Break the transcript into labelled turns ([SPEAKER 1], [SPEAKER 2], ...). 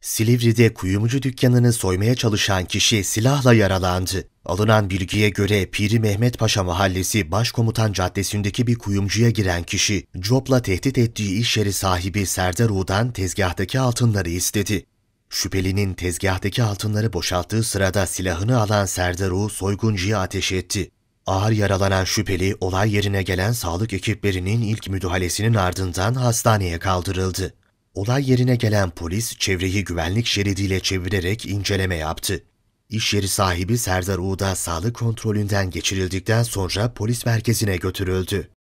[SPEAKER 1] Silivri'de kuyumcu dükkanını soymaya çalışan kişi silahla yaralandı. Alınan bilgiye göre Piri Mehmet Paşa Mahallesi Başkomutan Caddesi'ndeki bir kuyumcuya giren kişi, Cop'la tehdit ettiği iş yeri sahibi Serdar U'dan tezgahtaki altınları istedi. Şüphelinin tezgahtaki altınları boşalttığı sırada silahını alan Serdar U soyguncuya ateş etti. Ağır yaralanan şüpheli olay yerine gelen sağlık ekiplerinin ilk müdahalesinin ardından hastaneye kaldırıldı. Olay yerine gelen polis çevreyi güvenlik şeridiyle çevirerek inceleme yaptı. İş yeri sahibi Serdar Uğda sağlık kontrolünden geçirildikten sonra polis merkezine götürüldü.